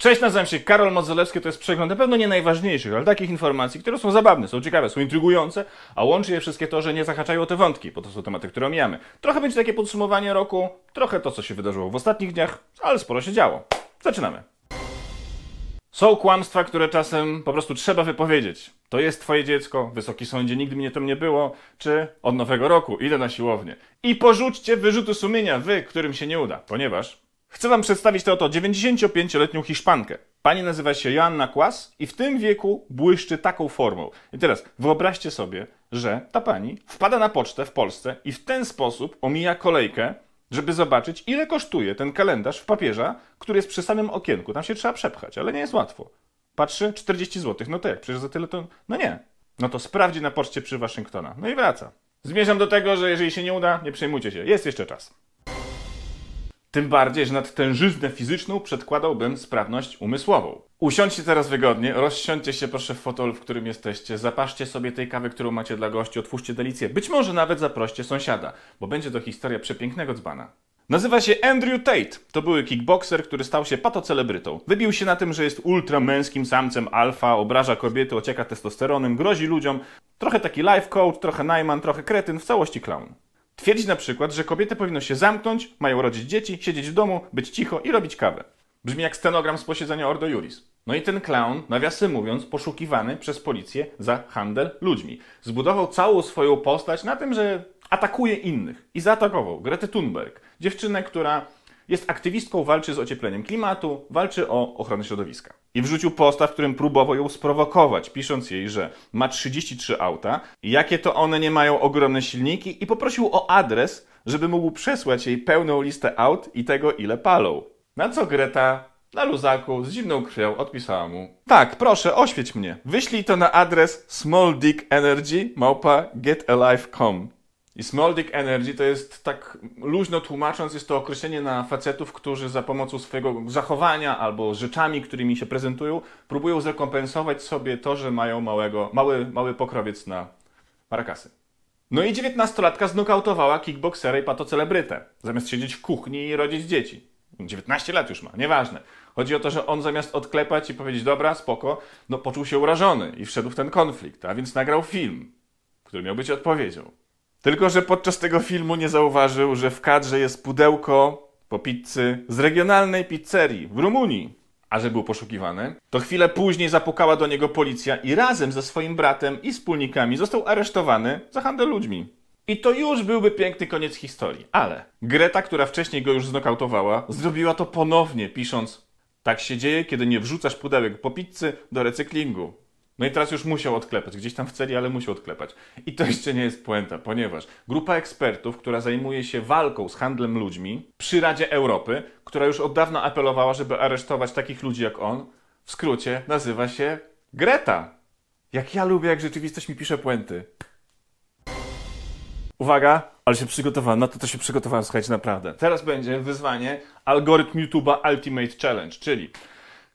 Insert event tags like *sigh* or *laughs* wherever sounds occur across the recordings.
Cześć, nazywam się Karol Modzelewski, to jest przegląd na pewno nie najważniejszych, ale takich informacji, które są zabawne, są ciekawe, są intrygujące, a łączy je wszystkie to, że nie zahaczają o te wątki, bo to są tematy, które omijamy. Trochę będzie takie podsumowanie roku, trochę to, co się wydarzyło w ostatnich dniach, ale sporo się działo. Zaczynamy. Są kłamstwa, które czasem po prostu trzeba wypowiedzieć. To jest twoje dziecko, wysoki sądzie, nigdy mnie tam nie było, czy od nowego roku idę na siłownię. I porzućcie wyrzuty sumienia, wy, którym się nie uda, ponieważ Chcę Wam przedstawić tę oto 95-letnią Hiszpankę. Pani nazywa się Joanna Kłas i w tym wieku błyszczy taką formą. I teraz wyobraźcie sobie, że ta pani wpada na pocztę w Polsce i w ten sposób omija kolejkę, żeby zobaczyć, ile kosztuje ten kalendarz w papierze, który jest przy samym okienku. Tam się trzeba przepchać, ale nie jest łatwo. Patrzy, 40 zł. No to jak, przecież za tyle to... No nie. No to sprawdzi na poczcie przy Waszyngtona. No i wraca. Zmierzam do tego, że jeżeli się nie uda, nie przejmujcie się. Jest jeszcze czas. Tym bardziej, że nad tężyznę fizyczną przedkładałbym sprawność umysłową. Usiądźcie teraz wygodnie, rozsiądźcie się proszę w fotelu, w którym jesteście, zapaszcie sobie tej kawy, którą macie dla gości, otwórzcie delicję, być może nawet zaproście sąsiada, bo będzie to historia przepięknego dzbana. Nazywa się Andrew Tate. To były kickboxer, który stał się patocelebrytą. Wybił się na tym, że jest ultramęskim samcem alfa, obraża kobiety, ocieka testosteronem, grozi ludziom. Trochę taki life coach, trochę najman, trochę kretyn, w całości clown. Twierdzi na przykład, że kobiety powinno się zamknąć, mają rodzić dzieci, siedzieć w domu, być cicho i robić kawę. Brzmi jak stenogram z posiedzenia Ordo Juris. No i ten clown, nawiasem mówiąc, poszukiwany przez policję za handel ludźmi. Zbudował całą swoją postać na tym, że atakuje innych. I zaatakował Gretę Thunberg, dziewczynę, która jest aktywistką, walczy z ociepleniem klimatu, walczy o ochronę środowiska. I wrzucił posta, w którym próbował ją sprowokować, pisząc jej, że ma 33 auta, jakie to one nie mają ogromne silniki i poprosił o adres, żeby mógł przesłać jej pełną listę aut i tego, ile palą. Na co Greta na luzaku, z zimną krwią, odpisała mu. Tak, proszę, oświeć mnie. Wyślij to na adres smalldickenergy.getalive.com i Dick Energy to jest tak luźno tłumacząc, jest to określenie na facetów, którzy za pomocą swojego zachowania albo rzeczami, którymi się prezentują, próbują zrekompensować sobie to, że mają małego, mały, mały pokrowiec na marakasy. No i dziewiętnastolatka znokautowała kickboksera i patocelebrytę, zamiast siedzieć w kuchni i rodzić dzieci. 19 lat już ma, nieważne. Chodzi o to, że on zamiast odklepać i powiedzieć dobra, spoko, no poczuł się urażony i wszedł w ten konflikt, a więc nagrał film, który miał być odpowiedzią. Tylko, że podczas tego filmu nie zauważył, że w kadrze jest pudełko po pizzy z regionalnej pizzerii w Rumunii. A że był poszukiwany, to chwilę później zapukała do niego policja i razem ze swoim bratem i wspólnikami został aresztowany za handel ludźmi. I to już byłby piękny koniec historii, ale Greta, która wcześniej go już znokautowała, zrobiła to ponownie, pisząc: Tak się dzieje, kiedy nie wrzucasz pudełek po pizzy do recyklingu. No i teraz już musiał odklepać, gdzieś tam w celi, ale musiał odklepać. I to jeszcze nie jest puenta, ponieważ grupa ekspertów, która zajmuje się walką z handlem ludźmi przy Radzie Europy, która już od dawna apelowała, żeby aresztować takich ludzi jak on, w skrócie nazywa się Greta. Jak ja lubię, jak rzeczywistość mi pisze puenty. Uwaga, ale się przygotowałem, na no to to się przygotowałem, słuchajcie, naprawdę. Teraz będzie wyzwanie algorytm YouTube'a Ultimate Challenge, czyli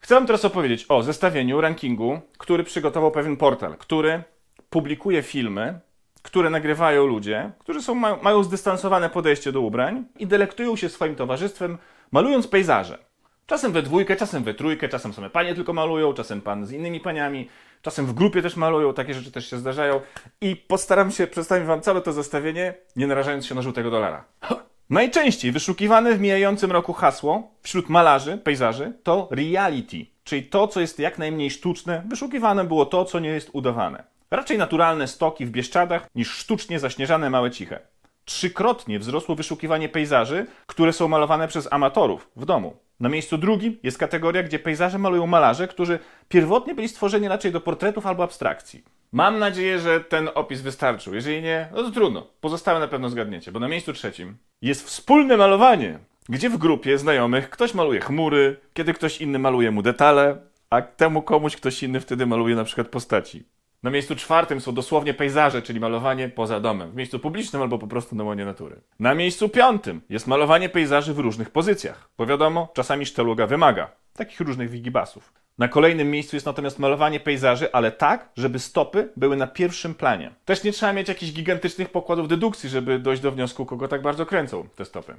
Chcę Wam teraz opowiedzieć o zestawieniu, rankingu, który przygotował pewien portal, który publikuje filmy, które nagrywają ludzie, którzy są, mają, mają zdystansowane podejście do ubrań i delektują się swoim towarzystwem, malując pejzaże. Czasem we dwójkę, czasem we trójkę, czasem same panie tylko malują, czasem pan z innymi paniami, czasem w grupie też malują, takie rzeczy też się zdarzają. I postaram się przedstawić wam całe to zestawienie, nie narażając się na żółtego dolara. *laughs* Najczęściej wyszukiwane w mijającym roku hasło wśród malarzy, pejzaży to reality, czyli to, co jest jak najmniej sztuczne, wyszukiwane było to, co nie jest udawane. Raczej naturalne stoki w Bieszczadach niż sztucznie zaśnieżane Małe Ciche. Trzykrotnie wzrosło wyszukiwanie pejzaży, które są malowane przez amatorów w domu. Na miejscu drugim jest kategoria, gdzie pejzaże malują malarze, którzy pierwotnie byli stworzeni raczej do portretów albo abstrakcji. Mam nadzieję, że ten opis wystarczył. Jeżeli nie, no to trudno. Pozostałe na pewno zgadniecie, bo na miejscu trzecim jest wspólne malowanie, gdzie w grupie znajomych ktoś maluje chmury, kiedy ktoś inny maluje mu detale, a temu komuś ktoś inny wtedy maluje na przykład postaci. Na miejscu czwartym są dosłownie pejzaże, czyli malowanie poza domem, w miejscu publicznym albo po prostu na łonie natury. Na miejscu piątym jest malowanie pejzaży w różnych pozycjach, bo wiadomo, czasami szteluga wymaga takich różnych wigibasów. Na kolejnym miejscu jest natomiast malowanie pejzaży, ale tak, żeby stopy były na pierwszym planie. Też nie trzeba mieć jakichś gigantycznych pokładów dedukcji, żeby dojść do wniosku, kogo tak bardzo kręcą te stopy.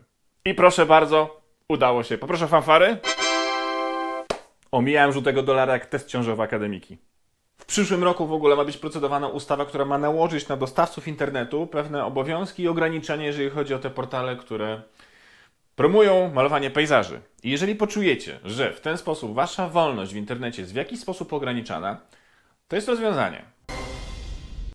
I proszę bardzo, udało się. Poproszę fanfary. Omijałem żółtego dolara jak test ciążowy akademiki. W przyszłym roku w ogóle ma być procedowana ustawa, która ma nałożyć na dostawców internetu pewne obowiązki i ograniczenia, jeżeli chodzi o te portale, które promują malowanie pejzaży. I jeżeli poczujecie, że w ten sposób wasza wolność w internecie jest w jakiś sposób ograniczana, to jest rozwiązanie.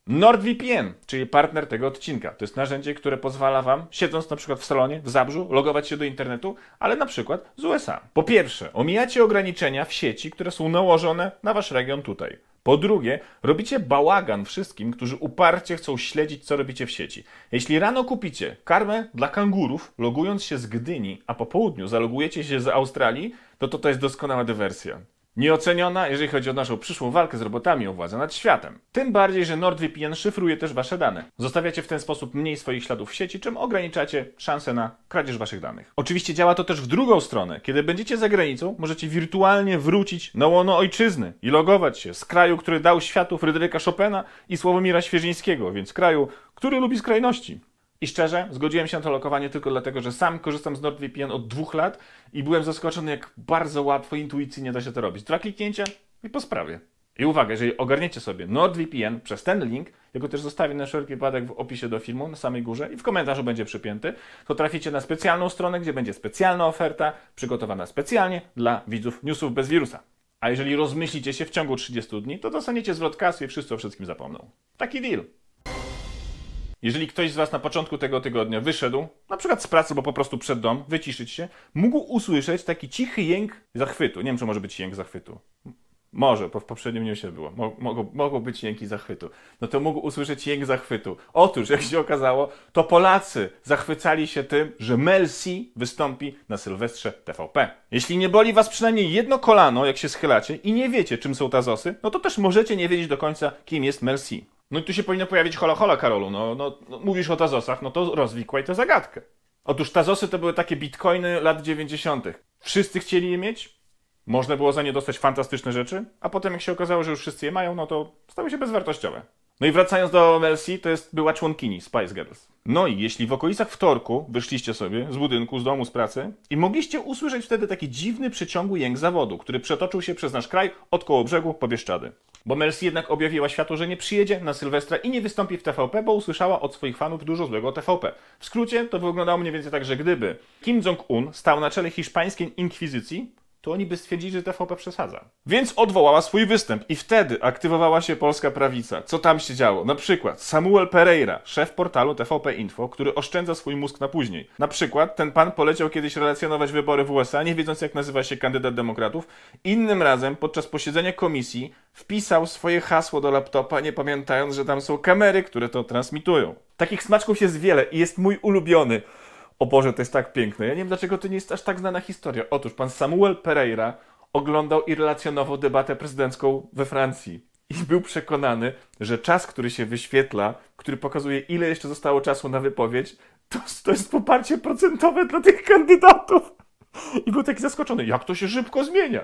NordVPN, czyli partner tego odcinka. To jest narzędzie, które pozwala Wam, siedząc na przykład w salonie, w Zabrzu, logować się do internetu, ale na przykład z USA. Po pierwsze, omijacie ograniczenia w sieci, które są nałożone na Wasz region tutaj. Po drugie, robicie bałagan wszystkim, którzy uparcie chcą śledzić, co robicie w sieci. Jeśli rano kupicie karmę dla kangurów, logując się z Gdyni, a po południu zalogujecie się z Australii, to to, to jest doskonała dywersja. Nieoceniona, jeżeli chodzi o naszą przyszłą walkę z robotami o władzę nad światem. Tym bardziej, że NordVPN szyfruje też wasze dane. Zostawiacie w ten sposób mniej swoich śladów w sieci, czym ograniczacie szanse na kradzież waszych danych. Oczywiście działa to też w drugą stronę. Kiedy będziecie za granicą, możecie wirtualnie wrócić na łono ojczyzny i logować się z kraju, który dał światu Fryderyka Chopina i Sławomira Świeżyńskiego, więc kraju, który lubi skrajności. I szczerze, zgodziłem się na to lokowanie tylko dlatego, że sam korzystam z NordVPN od dwóch lat i byłem zaskoczony, jak bardzo łatwo intuicyjnie da się to robić. Dwa kliknięcia i po sprawie. I uwaga, jeżeli ogarniecie sobie NordVPN przez ten link, jego też zostawię na wszelki wypadek w opisie do filmu, na samej górze i w komentarzu będzie przypięty, to traficie na specjalną stronę, gdzie będzie specjalna oferta przygotowana specjalnie dla widzów newsów bez wirusa. A jeżeli rozmyślicie się w ciągu 30 dni, to dostaniecie zwrot kasy i wszyscy o wszystkim zapomną. Taki deal. Jeżeli ktoś z Was na początku tego tygodnia wyszedł, na przykład z pracy, bo po prostu przed dom, wyciszyć się, mógł usłyszeć taki cichy jęk zachwytu. Nie wiem, czy może być jęk zachwytu. Może, po w poprzednim się było. Mogą, mogą być jęki zachwytu. No to mógł usłyszeć jęk zachwytu. Otóż, jak się okazało, to Polacy zachwycali się tym, że Mel C wystąpi na Sylwestrze TVP. Jeśli nie boli was przynajmniej jedno kolano, jak się schylacie i nie wiecie, czym są tazosy, no to też możecie nie wiedzieć do końca, kim jest Mel C. No i tu się powinno pojawić holo holo, Karolu. No, no, no, mówisz o Tazosach, no to rozwikłaj tę zagadkę. Otóż Tazosy to były takie bitcoiny lat 90. Wszyscy chcieli je mieć, można było za nie dostać fantastyczne rzeczy, a potem jak się okazało, że już wszyscy je mają, no to stały się bezwartościowe. No i wracając do Melsi, to jest, była członkini Spice Girls. No i jeśli w okolicach wtorku wyszliście sobie z budynku, z domu, z pracy i mogliście usłyszeć wtedy taki dziwny, przeciągły jęk zawodu, który przetoczył się przez nasz kraj od koło brzegu po Bieszczady. Bo Mercy jednak objawiła światu, że nie przyjedzie na Sylwestra i nie wystąpi w TVP, bo usłyszała od swoich fanów dużo złego o TVP. W skrócie to wyglądało mniej więcej tak, że gdyby Kim Jong-un stał na czele hiszpańskiej inkwizycji, to oni by stwierdzili, że TVP przesadza. Więc odwołała swój występ i wtedy aktywowała się polska prawica. Co tam się działo? Na przykład Samuel Pereira, szef portalu TVP Info, który oszczędza swój mózg na później. Na przykład ten pan poleciał kiedyś relacjonować wybory w USA, nie wiedząc jak nazywa się kandydat demokratów. Innym razem podczas posiedzenia komisji wpisał swoje hasło do laptopa, nie pamiętając, że tam są kamery, które to transmitują. Takich smaczków jest wiele i jest mój ulubiony – o Boże, to jest tak piękne. Ja nie wiem, dlaczego to nie jest aż tak znana historia. Otóż pan Samuel Pereira oglądał i relacjonował debatę prezydencką we Francji i był przekonany, że czas, który się wyświetla, który pokazuje, ile jeszcze zostało czasu na wypowiedź, to, to jest poparcie procentowe dla tych kandydatów. I był taki zaskoczony, jak to się szybko zmienia.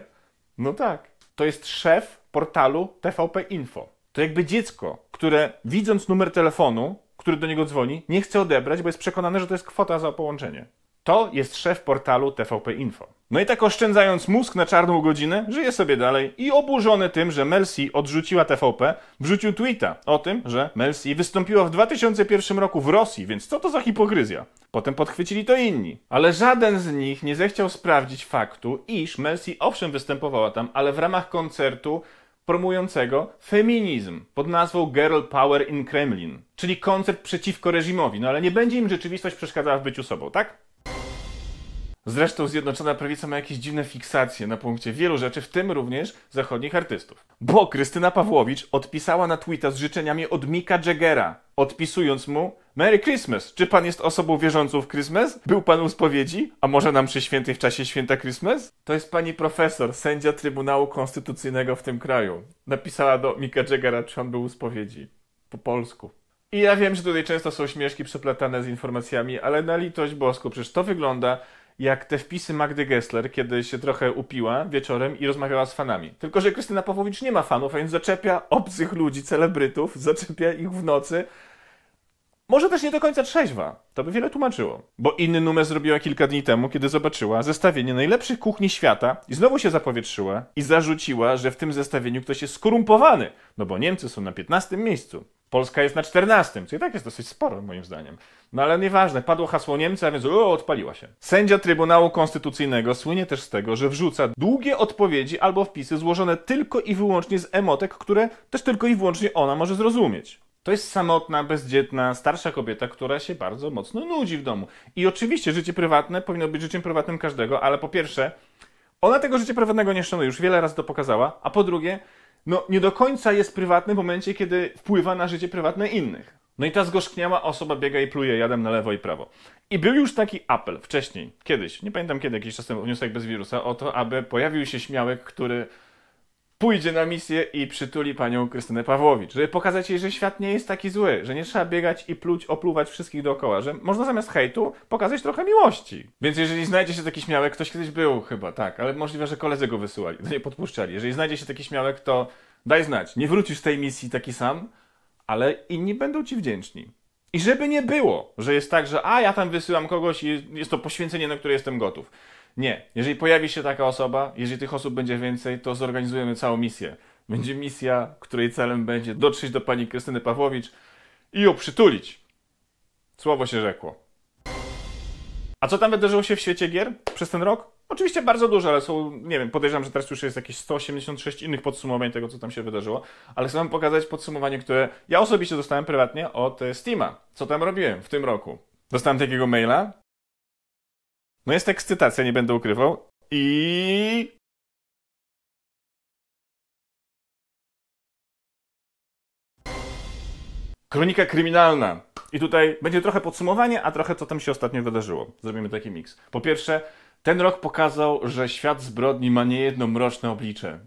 No tak. To jest szef portalu TVP Info. To jakby dziecko, które widząc numer telefonu, który do niego dzwoni, nie chce odebrać, bo jest przekonany, że to jest kwota za połączenie. To jest szef portalu TVP Info. No i tak oszczędzając mózg na czarną godzinę, żyje sobie dalej i oburzony tym, że Melsi odrzuciła TVP, wrzucił tweeta o tym, że Melsi wystąpiła w 2001 roku w Rosji, więc co to za hipokryzja? Potem podchwycili to inni. Ale żaden z nich nie zechciał sprawdzić faktu, iż Melsi owszem występowała tam, ale w ramach koncertu promującego feminizm pod nazwą Girl Power in Kremlin, czyli koncept przeciwko reżimowi, no ale nie będzie im rzeczywistość przeszkadzała w byciu sobą, tak? Zresztą Zjednoczona Prawica ma jakieś dziwne fiksacje na punkcie wielu rzeczy, w tym również zachodnich artystów. Bo Krystyna Pawłowicz odpisała na Twitter z życzeniami od Mika Jagera, odpisując mu Merry Christmas! Czy pan jest osobą wierzącą w Christmas? Był pan u spowiedzi? A może nam przy świętej w czasie święta Christmas? To jest pani profesor, sędzia Trybunału Konstytucyjnego w tym kraju. Napisała do Mika Jagera, czy on był u spowiedzi. Po polsku. I ja wiem, że tutaj często są śmieszki przeplatane z informacjami, ale na litość bosku, przecież to wygląda jak te wpisy Magdy Gessler, kiedy się trochę upiła wieczorem i rozmawiała z fanami. Tylko, że Krystyna Pawłowicz nie ma fanów, a więc zaczepia obcych ludzi, celebrytów, zaczepia ich w nocy. Może też nie do końca trzeźwa, to by wiele tłumaczyło. Bo inny numer zrobiła kilka dni temu, kiedy zobaczyła zestawienie najlepszych kuchni świata i znowu się zapowietrzyła i zarzuciła, że w tym zestawieniu ktoś jest skorumpowany, no bo Niemcy są na 15 miejscu. Polska jest na 14, co i tak jest dosyć sporo, moim zdaniem. No ale nieważne, padło hasło Niemca, więc o, odpaliła się. Sędzia Trybunału Konstytucyjnego słynie też z tego, że wrzuca długie odpowiedzi albo wpisy złożone tylko i wyłącznie z emotek, które też tylko i wyłącznie ona może zrozumieć. To jest samotna, bezdzietna, starsza kobieta, która się bardzo mocno nudzi w domu. I oczywiście życie prywatne powinno być życiem prywatnym każdego, ale po pierwsze, ona tego życia prywatnego nie szanuje, już wiele razy to pokazała, a po drugie, no, nie do końca jest prywatny w momencie, kiedy wpływa na życie prywatne innych. No i ta zgorzkniała osoba biega i pluje jadem na lewo i prawo. I był już taki apel wcześniej, kiedyś, nie pamiętam kiedy, jakiś czas temu, wniosek bez wirusa, o to, aby pojawił się śmiałek, który pójdzie na misję i przytuli panią Krystynę Pawłowicz, żeby pokazać jej, że świat nie jest taki zły, że nie trzeba biegać i pluć, opluwać wszystkich dookoła, że można zamiast hejtu pokazać trochę miłości. Więc jeżeli znajdzie się taki śmiałek, ktoś kiedyś był chyba, tak, ale możliwe, że koledzy go wysyłali, nie podpuszczali. Jeżeli znajdzie się taki śmiałek, to daj znać, nie wrócisz z tej misji taki sam, ale inni będą ci wdzięczni. I żeby nie było, że jest tak, że a ja tam wysyłam kogoś i jest to poświęcenie, na które jestem gotów. Nie. Jeżeli pojawi się taka osoba, jeżeli tych osób będzie więcej, to zorganizujemy całą misję. Będzie misja, której celem będzie dotrzeć do pani Krystyny Pawłowicz i ją przytulić. Słowo się rzekło. A co tam wydarzyło się w świecie gier przez ten rok? Oczywiście bardzo dużo, ale są, nie wiem, podejrzewam, że teraz już jest jakieś 186 innych podsumowań tego, co tam się wydarzyło, ale chcę wam pokazać podsumowanie, które ja osobiście dostałem prywatnie od e, Steama. Co tam robiłem w tym roku? Dostałem takiego maila, no jest ekscytacja, nie będę ukrywał. I Kronika kryminalna. I tutaj będzie trochę podsumowanie, a trochę co tam się ostatnio wydarzyło. Zrobimy taki miks. Po pierwsze, ten rok pokazał, że świat zbrodni ma niejedno mroczne oblicze.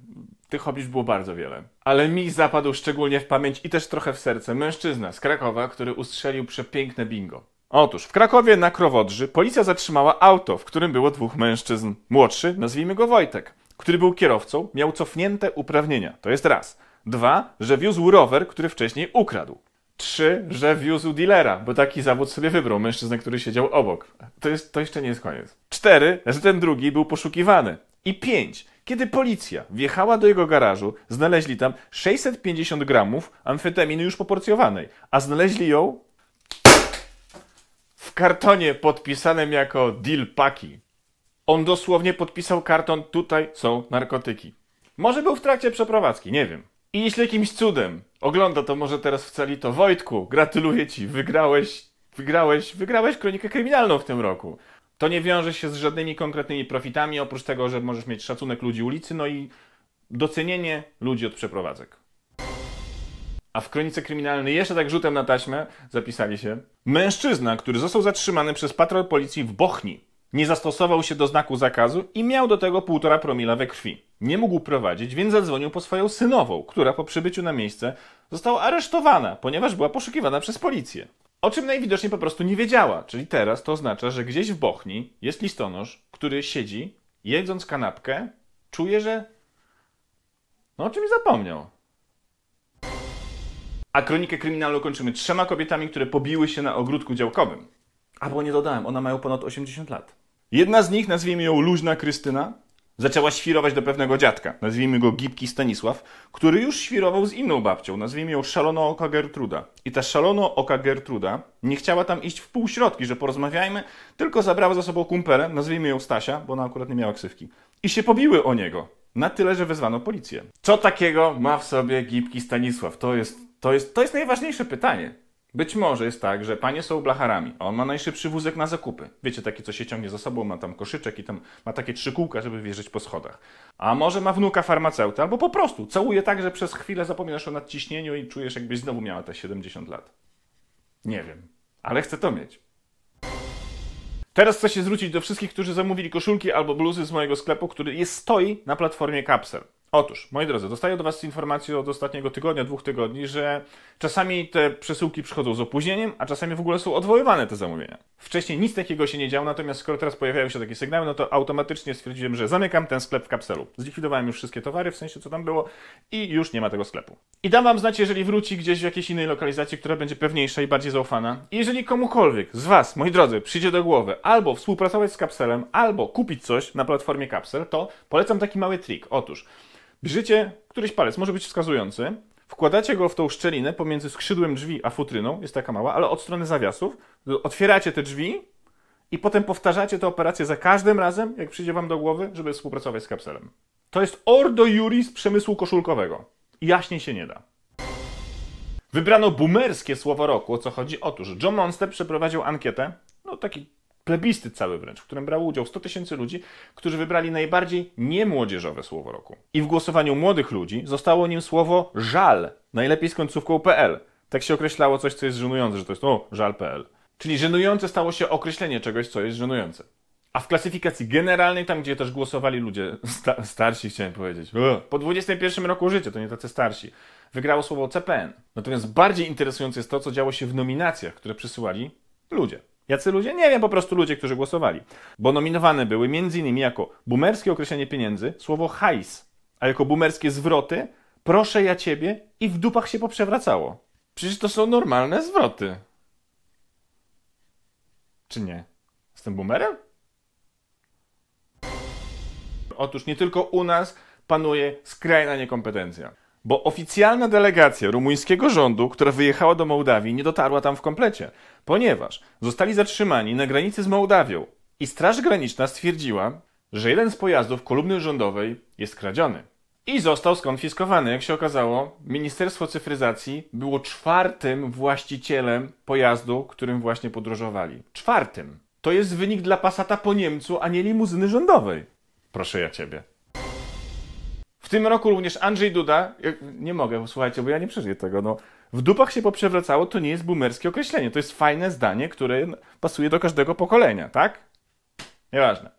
Tych oblicz było bardzo wiele. Ale mi zapadł szczególnie w pamięć i też trochę w serce mężczyzna z Krakowa, który ustrzelił przepiękne bingo. Otóż w Krakowie na Krowodrzy policja zatrzymała auto, w którym było dwóch mężczyzn. Młodszy, nazwijmy go Wojtek, który był kierowcą, miał cofnięte uprawnienia. To jest raz. Dwa, że wiózł rower, który wcześniej ukradł. Trzy, że wiózł dealera, bo taki zawód sobie wybrał mężczyznę, który siedział obok. To, jest, to jeszcze nie jest koniec. Cztery, że ten drugi był poszukiwany. I pięć, kiedy policja wjechała do jego garażu, znaleźli tam 650 gramów amfetaminy już poporcjowanej, a znaleźli ją kartonie podpisanym jako deal paki. On dosłownie podpisał karton, tutaj są narkotyki. Może był w trakcie przeprowadzki, nie wiem. I jeśli jakimś cudem ogląda to może teraz w celi, to Wojtku, gratuluję ci, wygrałeś, wygrałeś, wygrałeś kronikę kryminalną w tym roku. To nie wiąże się z żadnymi konkretnymi profitami, oprócz tego, że możesz mieć szacunek ludzi ulicy, no i docenienie ludzi od przeprowadzek. A w kronice kryminalnej, jeszcze tak rzutem na taśmę, zapisali się. Mężczyzna, który został zatrzymany przez patrol policji w Bochni, nie zastosował się do znaku zakazu i miał do tego półtora promila we krwi. Nie mógł prowadzić, więc zadzwonił po swoją synową, która po przybyciu na miejsce została aresztowana, ponieważ była poszukiwana przez policję. O czym najwidoczniej po prostu nie wiedziała, czyli teraz to oznacza, że gdzieś w Bochni jest listonosz, który siedzi, jedząc kanapkę, czuje, że no o czymś zapomniał. A kronikę kryminalną kończymy trzema kobietami, które pobiły się na ogródku działkowym. A bo nie dodałem, one mają ponad 80 lat. Jedna z nich, nazwijmy ją Luźna Krystyna, zaczęła świrować do pewnego dziadka, nazwijmy go Gipki Stanisław, który już świrował z inną babcią, nazwijmy ją Szalono Oka Gertruda. I ta Szalono Oka Gertruda nie chciała tam iść w półśrodki, że porozmawiajmy, tylko zabrała za sobą kumperę, nazwijmy ją Stasia, bo ona akurat nie miała ksywki. I się pobiły o niego. Na tyle, że wezwano policję. Co takiego ma w sobie Gipki Stanisław? To jest to jest, to jest najważniejsze pytanie. Być może jest tak, że panie są blacharami, a on ma najszybszy wózek na zakupy. Wiecie, taki, co się ciągnie za sobą, ma tam koszyczek i tam ma takie trzy kółka, żeby wjeżdżać po schodach. A może ma wnuka farmaceuta, albo po prostu całuje tak, że przez chwilę zapominasz o nadciśnieniu i czujesz, jakbyś znowu miała te 70 lat. Nie wiem, ale chcę to mieć. Teraz chcę się zwrócić do wszystkich, którzy zamówili koszulki albo bluzy z mojego sklepu, który jest stoi na platformie Capsule. Otóż, moi drodzy, dostaję od Was informację od ostatniego tygodnia, dwóch tygodni, że czasami te przesyłki przychodzą z opóźnieniem, a czasami w ogóle są odwoływane te zamówienia. Wcześniej nic takiego się nie działo, natomiast skoro teraz pojawiają się takie sygnały, no to automatycznie stwierdziłem, że zamykam ten sklep w kapselu. Zlikwidowałem już wszystkie towary, w sensie co tam było, i już nie ma tego sklepu. I dam Wam znać, jeżeli wróci gdzieś w jakiejś innej lokalizacji, która będzie pewniejsza i bardziej zaufana. I jeżeli komukolwiek z Was, moi drodzy, przyjdzie do głowy albo współpracować z kapselem, albo kupić coś na platformie kapsel, to polecam taki mały trik. Otóż, Bierzecie któryś palec, może być wskazujący, wkładacie go w tą szczelinę pomiędzy skrzydłem drzwi a futryną, jest taka mała, ale od strony zawiasów, otwieracie te drzwi i potem powtarzacie tę operację za każdym razem, jak przyjdzie wam do głowy, żeby współpracować z kapselem. To jest Ordo Juris przemysłu koszulkowego. Jaśniej się nie da. Wybrano boomerskie słowo roku. O co chodzi? Otóż John Monster przeprowadził ankietę, no taki plebiscyt cały wręcz, w którym brało udział 100 tysięcy ludzi, którzy wybrali najbardziej niemłodzieżowe słowo roku. I w głosowaniu młodych ludzi zostało nim słowo żal, najlepiej z końcówką PL. Tak się określało coś, co jest żenujące, że to jest o, żal.pl. Czyli żenujące stało się określenie czegoś, co jest żenujące. A w klasyfikacji generalnej, tam gdzie też głosowali ludzie sta starsi, chciałem powiedzieć, po 21 roku życia, to nie tacy starsi, wygrało słowo CPN. Natomiast bardziej interesujące jest to, co działo się w nominacjach, które przysyłali ludzie. Jacy ludzie? Nie wiem, po prostu ludzie, którzy głosowali. Bo nominowane były m.in. jako boomerskie określenie pieniędzy słowo hajs, a jako boomerskie zwroty proszę ja ciebie i w dupach się poprzewracało. Przecież to są normalne zwroty. Czy nie? Jestem boomerem? Otóż nie tylko u nas panuje skrajna niekompetencja. Bo oficjalna delegacja rumuńskiego rządu, która wyjechała do Mołdawii, nie dotarła tam w komplecie, ponieważ zostali zatrzymani na granicy z Mołdawią i Straż Graniczna stwierdziła, że jeden z pojazdów kolumny rządowej jest kradziony. I został skonfiskowany. Jak się okazało, Ministerstwo Cyfryzacji było czwartym właścicielem pojazdu, którym właśnie podróżowali. Czwartym. To jest wynik dla Passata po Niemcu, a nie limuzyny rządowej. Proszę ja ciebie tym roku również Andrzej Duda, nie mogę, słuchajcie, bo ja nie przeżyję tego, no. W dupach się poprzewracało, to nie jest boomerskie określenie. To jest fajne zdanie, które pasuje do każdego pokolenia, tak? Nieważne.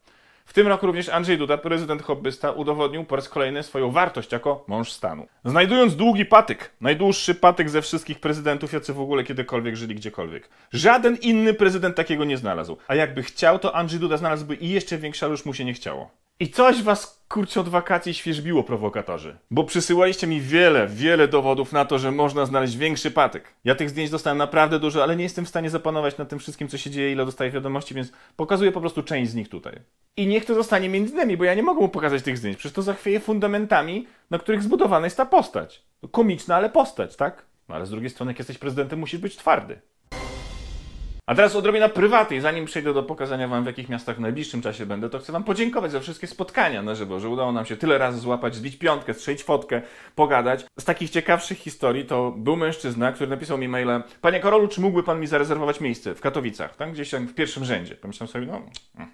W tym roku również Andrzej Duda, prezydent hobbysta, udowodnił po raz kolejny swoją wartość jako mąż stanu. Znajdując długi patyk, najdłuższy patyk ze wszystkich prezydentów, jacy w ogóle kiedykolwiek żyli gdziekolwiek. Żaden inny prezydent takiego nie znalazł. A jakby chciał, to Andrzej Duda znalazłby i jeszcze większy, ale już mu się nie chciało. I coś was, kurczę, od wakacji świeżbiło, prowokatorzy. Bo przysyłaliście mi wiele, wiele dowodów na to, że można znaleźć większy patyk. Ja tych zdjęć dostałem naprawdę dużo, ale nie jestem w stanie zapanować nad tym wszystkim, co się dzieje, ile dostaję wiadomości, więc pokazuję po prostu część z nich tutaj. I niech to zostanie między nami, bo ja nie mogę mu pokazać tych zdjęć. Przecież to zachwieje fundamentami, na których zbudowana jest ta postać. Komiczna, ale postać, tak? No ale z drugiej strony, jak jesteś prezydentem, musisz być twardy. A teraz odrobina prywaty. Zanim przejdę do pokazania Wam, w jakich miastach w najbliższym czasie będę, to chcę Wam podziękować za wszystkie spotkania na żywo, że udało nam się tyle razy złapać, zbić piątkę, strzelić fotkę, pogadać. Z takich ciekawszych historii to był mężczyzna, który napisał mi maila Panie Karolu, czy mógłby Pan mi zarezerwować miejsce w Katowicach, tam gdzieś tam w pierwszym rzędzie? Pomyślałem sobie, no,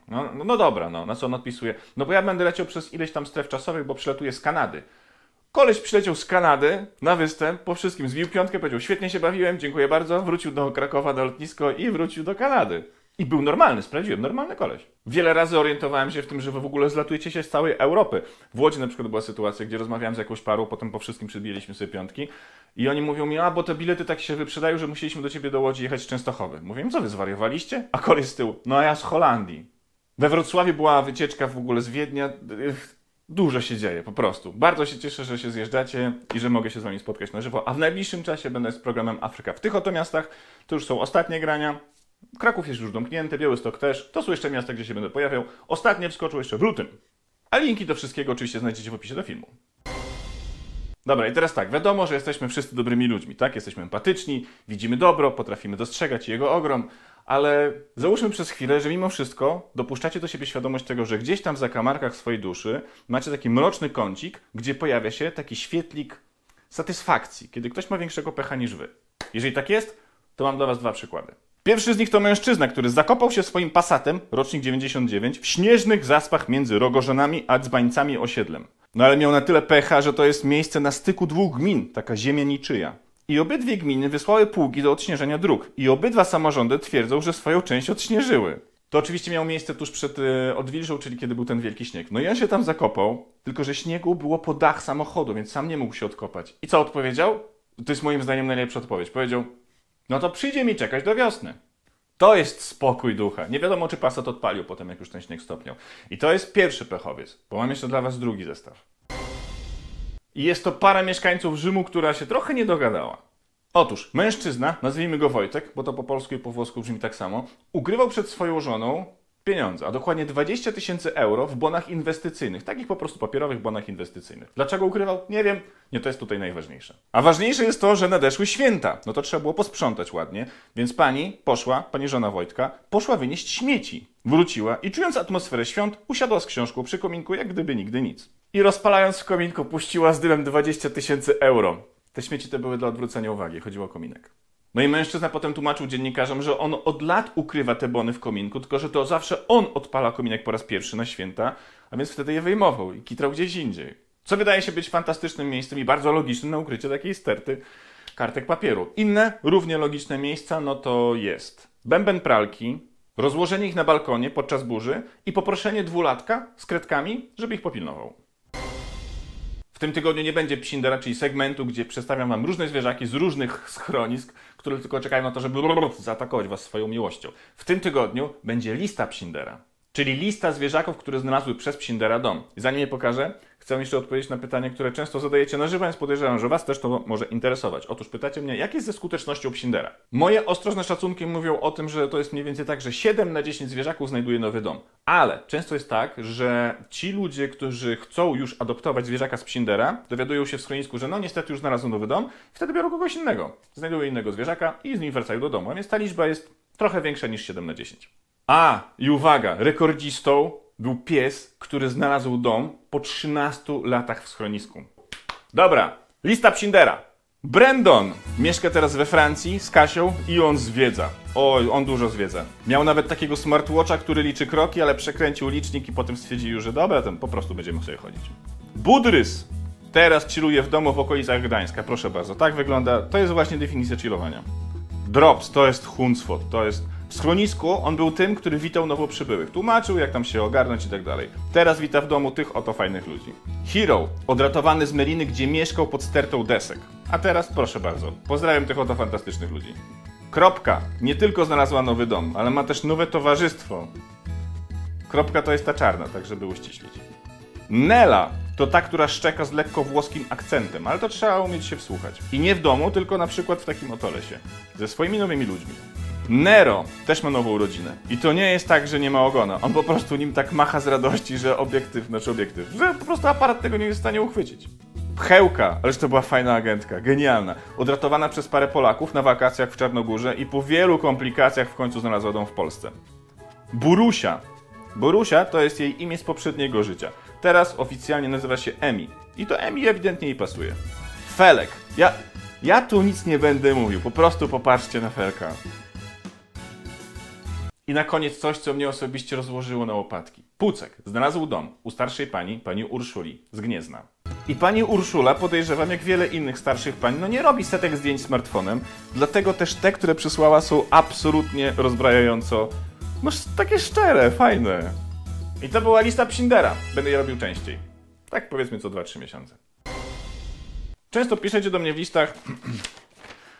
no, no, no dobra, no, na co on odpisuje? No bo ja będę leciał przez ileś tam stref czasowych, bo przylatuję z Kanady. Koleś przyleciał z Kanady na występ, po wszystkim zbił piątkę, powiedział świetnie się bawiłem, dziękuję bardzo, wrócił do Krakowa na lotnisko i wrócił do Kanady. I był normalny, sprawdziłem, normalny koleś. Wiele razy orientowałem się w tym, że wy w ogóle zlatujecie się z całej Europy. W Łodzi na przykład była sytuacja, gdzie rozmawiałem z jakąś parą, potem po wszystkim przybiliśmy sobie piątki i oni mówią mi, a bo te bilety tak się wyprzedają, że musieliśmy do ciebie do Łodzi jechać z Częstochowy. Mówię im, co wy zwariowaliście? A koleś z tyłu, no a ja z Holandii. We Wrocławiu była wycieczka w ogóle z Wiednia, Dużo się dzieje, po prostu. Bardzo się cieszę, że się zjeżdżacie i że mogę się z Wami spotkać na żywo, a w najbliższym czasie będę z programem Afryka w tych oto miastach. To już są ostatnie grania. Kraków jest już domknięty, Białystok też. To są jeszcze miasta, gdzie się będę pojawiał. Ostatnie wskoczył jeszcze w lutym. A linki do wszystkiego oczywiście znajdziecie w opisie do filmu. Dobra, i teraz tak, wiadomo, że jesteśmy wszyscy dobrymi ludźmi, tak? Jesteśmy empatyczni, widzimy dobro, potrafimy dostrzegać jego ogrom, ale załóżmy przez chwilę, że mimo wszystko dopuszczacie do siebie świadomość tego, że gdzieś tam w zakamarkach swojej duszy macie taki mroczny kącik, gdzie pojawia się taki świetlik satysfakcji, kiedy ktoś ma większego pecha niż wy. Jeżeli tak jest, to mam dla was dwa przykłady. Pierwszy z nich to mężczyzna, który zakopał się swoim pasatem, rocznik 99, w śnieżnych zaspach między rogożonami a dzbańcami osiedlem. No ale miał na tyle pecha, że to jest miejsce na styku dwóch gmin, taka ziemia niczyja. I obydwie gminy wysłały pługi do odśnieżenia dróg. I obydwa samorządy twierdzą, że swoją część odśnieżyły. To oczywiście miało miejsce tuż przed y, odwilżą, czyli kiedy był ten wielki śnieg. No i on się tam zakopał, tylko że śniegu było po dach samochodu, więc sam nie mógł się odkopać. I co odpowiedział? To jest moim zdaniem najlepsza odpowiedź. Powiedział, no to przyjdzie mi czekać do wiosny. To jest spokój ducha. Nie wiadomo, czy pasat odpalił potem, jak już ten śnieg stopniał. I to jest pierwszy pechowiec, bo mam jeszcze dla Was drugi zestaw. I jest to para mieszkańców Rzymu, która się trochę nie dogadała. Otóż mężczyzna, nazwijmy go Wojtek, bo to po polsku i po włosku brzmi tak samo, ukrywał przed swoją żoną pieniądze, a dokładnie 20 tysięcy euro w bonach inwestycyjnych, takich po prostu papierowych bonach inwestycyjnych. Dlaczego ukrywał? Nie wiem, nie to jest tutaj najważniejsze. A ważniejsze jest to, że nadeszły święta, no to trzeba było posprzątać ładnie, więc pani poszła, pani żona Wojtka, poszła wynieść śmieci. Wróciła i czując atmosferę świąt, usiadła z książką przy kominku, jak gdyby nigdy nic. I rozpalając w kominku, puściła z dymem 20 tysięcy euro. Te śmieci te były dla odwrócenia uwagi, chodziło o kominek. No i mężczyzna potem tłumaczył dziennikarzom, że on od lat ukrywa te bony w kominku, tylko że to zawsze on odpala kominek po raz pierwszy na święta, a więc wtedy je wyjmował i kitrał gdzieś indziej. Co wydaje się być fantastycznym miejscem i bardzo logicznym na ukrycie takiej sterty kartek papieru. Inne, równie logiczne miejsca, no to jest bęben pralki, rozłożenie ich na balkonie podczas burzy i poproszenie dwulatka z kredkami, żeby ich popilnował. W tym tygodniu nie będzie psindera, czyli segmentu, gdzie przedstawiam Wam różne zwierzaki z różnych schronisk, które tylko czekają na to, żeby zaatakować Was swoją miłością. W tym tygodniu będzie lista psindera czyli lista zwierzaków, które znalazły przez Psindera dom. Zanim je pokażę, chcę jeszcze odpowiedzieć na pytanie, które często zadajecie na żywo, więc podejrzewam, że Was też to może interesować. Otóż pytacie mnie, jak jest ze skutecznością Psindera? Moje ostrożne szacunki mówią o tym, że to jest mniej więcej tak, że 7 na 10 zwierzaków znajduje nowy dom. Ale często jest tak, że ci ludzie, którzy chcą już adoptować zwierzaka z Psindera, dowiadują się w schronisku, że no niestety już znalazł nowy dom, wtedy biorą kogoś innego. Znajdują innego zwierzaka i z nim wracają do domu. A więc ta liczba jest trochę większa niż 7 na 10. A, i uwaga, rekordzistą był pies, który znalazł dom po 13 latach w schronisku. Dobra, lista Psindera. Brandon mieszka teraz we Francji z Kasią i on zwiedza. Oj, on dużo zwiedza. Miał nawet takiego smartwatcha, który liczy kroki, ale przekręcił licznik i potem stwierdził, że dobra, to po prostu będziemy sobie chodzić. Budrys teraz chilluje w domu w okolicach Gdańska. Proszę bardzo, tak wygląda. To jest właśnie definicja chillowania. Drops to jest huncwot, to jest w schronisku on był tym, który witał nowo przybyłych, tłumaczył jak tam się ogarnąć i tak dalej. Teraz wita w domu tych oto fajnych ludzi. Hero, odratowany z Meliny, gdzie mieszkał pod stertą desek. A teraz proszę bardzo, pozdrawiam tych oto fantastycznych ludzi. Kropka nie tylko znalazła nowy dom, ale ma też nowe towarzystwo. Kropka to jest ta czarna, tak żeby uściślić. Nela to ta, która szczeka z lekko włoskim akcentem, ale to trzeba umieć się wsłuchać. I nie w domu, tylko na przykład w takim otolesie. Ze swoimi nowymi ludźmi. Nero też ma nową rodzinę. I to nie jest tak, że nie ma ogona. On po prostu nim tak macha z radości, że obiektyw, znaczy obiektyw, że po prostu aparat tego nie jest w stanie uchwycić. Pchełka, ależ to była fajna agentka, genialna. Odratowana przez parę Polaków na wakacjach w Czarnogórze i po wielu komplikacjach w końcu znalazła dom w Polsce. Burusia. Borusia to jest jej imię z poprzedniego życia. Teraz oficjalnie nazywa się Emi. I to Emi ewidentnie jej pasuje. Felek. Ja, ja tu nic nie będę mówił, po prostu popatrzcie na Felka. I na koniec coś, co mnie osobiście rozłożyło na łopatki. Pucek znalazł dom u starszej pani, pani Urszuli z Gniezna. I pani Urszula, podejrzewam, jak wiele innych starszych pań, no nie robi setek zdjęć smartfonem, dlatego też te, które przysłała, są absolutnie rozbrajająco, no takie szczere, fajne. I to była lista Psindera. Będę je robił częściej. Tak powiedzmy co 2-3 miesiące. Często piszecie do mnie w listach *clears throat*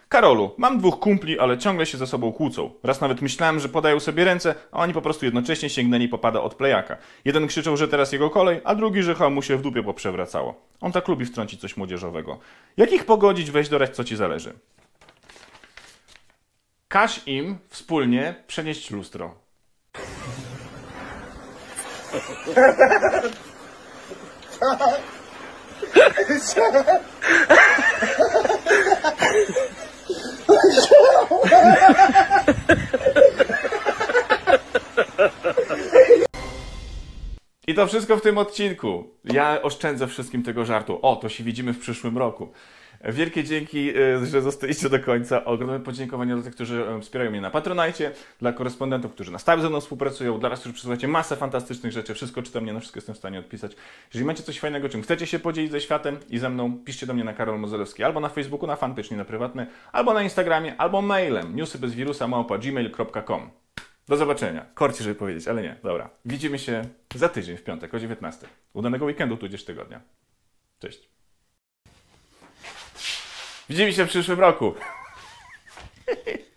Karolu, mam dwóch kumpli, ale ciągle się ze sobą kłócą. Raz nawet myślałem, że podają sobie ręce, a oni po prostu jednocześnie sięgnęli popada od plejaka. Jeden krzyczał, że teraz jego kolej, a drugi, że chyba mu się w dupie poprzewracało. On tak lubi wtrącić coś młodzieżowego. Jak ich pogodzić, weź do dorać, co ci zależy. Każ im wspólnie przenieść lustro. *laughs* to wszystko w tym odcinku. Ja oszczędzę wszystkim tego żartu. O, to się widzimy w przyszłym roku. Wielkie dzięki, y, że zostaliście do końca. Ogromne podziękowania dla tych, którzy y, wspierają mnie na Patronajcie, dla korespondentów, którzy na stałe ze mną współpracują, dla was, którzy przesyłacie masę fantastycznych rzeczy. Wszystko czytam, nie na no, wszystko jestem w stanie odpisać. Jeżeli macie coś fajnego, czym chcecie się podzielić ze światem i ze mną, piszcie do mnie na Karol Mozelewski albo na Facebooku, na fanpage, nie na prywatny, albo na Instagramie, albo mailem newsybezwirusa małpa gmail.com. Do zobaczenia. Korci, żeby powiedzieć, ale nie. Dobra. Widzimy się za tydzień w piątek o 19. Udanego weekendu tudzież tygodnia. Cześć. Widzimy się w przyszłym roku. *laughs*